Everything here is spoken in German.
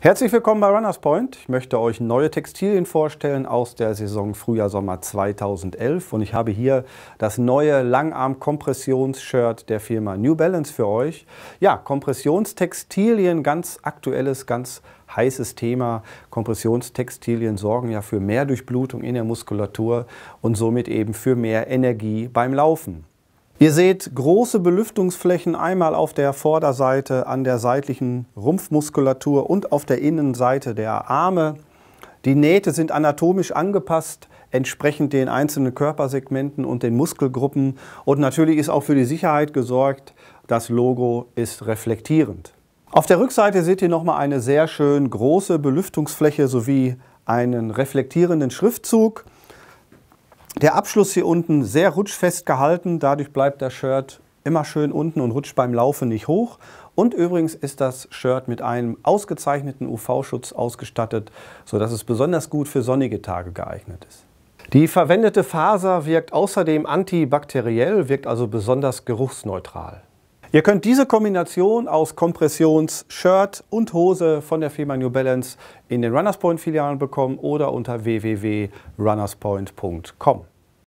Herzlich willkommen bei Runners Point. Ich möchte euch neue Textilien vorstellen aus der Saison Frühjahr-Sommer 2011 und ich habe hier das neue Langarm-Kompressions-Shirt der Firma New Balance für euch. Ja, Kompressionstextilien, ganz aktuelles, ganz heißes Thema. Kompressionstextilien sorgen ja für mehr Durchblutung in der Muskulatur und somit eben für mehr Energie beim Laufen. Ihr seht große Belüftungsflächen einmal auf der Vorderseite an der seitlichen Rumpfmuskulatur und auf der Innenseite der Arme. Die Nähte sind anatomisch angepasst, entsprechend den einzelnen Körpersegmenten und den Muskelgruppen. Und natürlich ist auch für die Sicherheit gesorgt, das Logo ist reflektierend. Auf der Rückseite seht ihr nochmal eine sehr schön große Belüftungsfläche sowie einen reflektierenden Schriftzug. Der Abschluss hier unten sehr rutschfest gehalten, dadurch bleibt das Shirt immer schön unten und rutscht beim Laufen nicht hoch. Und übrigens ist das Shirt mit einem ausgezeichneten UV-Schutz ausgestattet, sodass es besonders gut für sonnige Tage geeignet ist. Die verwendete Faser wirkt außerdem antibakteriell, wirkt also besonders geruchsneutral. Ihr könnt diese Kombination aus Kompressions-Shirt und Hose von der Firma New Balance in den Runners Point Filialen bekommen oder unter www.runnerspoint.com.